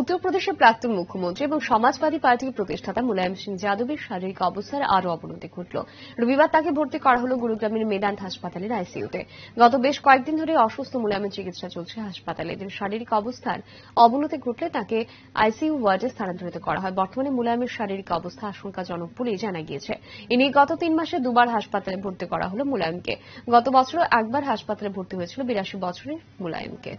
উত্তরপ্রদেশের প্রাক্তন মুখ্যমন্ত্রী এবং সমাজবাদী পার্টির প্রতিষ্ঠাতা মুলায়ম সিং যাদবের শারীরিক অবস্থার আরও অবনতি ঘটল রবিবার তাকে ভর্তি করা হল গুরুগ্রামের মেদান্ত হাসপাতালের আইসিউতে গত বেশ কয়েকদিন ধরে অসুস্থ মুলায়মের চিকিৎসা চলছে হাসপাতালে এদের শারীরিক অবস্থার অবনতি ঘটলে তাকে আইসিইউ ওয়ার্ডে স্থানান্তরিত করা হয় বর্তমানে মুলায়মের শারীরিক অবস্থা আশঙ্কাজনক বলেই জানা গিয়েছে এ নিয়ে গত তিন মাসে দুবার হাসপাতালে ভর্তি করা হল মুলায়মকে গত বছরও একবার হাসপাতালে ভর্তি হয়েছিল বিরাশি বছরের মুলায়মকে